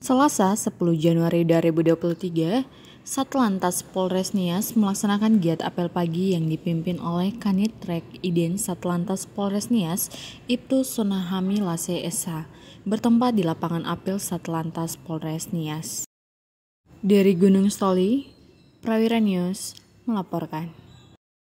Selasa 10 Januari 2023, Satlantas Polres Nias melaksanakan giat apel pagi yang dipimpin oleh Kanit Kanitrek Iden Satlantas Polres Nias Ibtu Sunahami Lase Esa, bertempat di lapangan apel Satlantas Polres Nias. Dari Gunung Stoli, Prawira News melaporkan.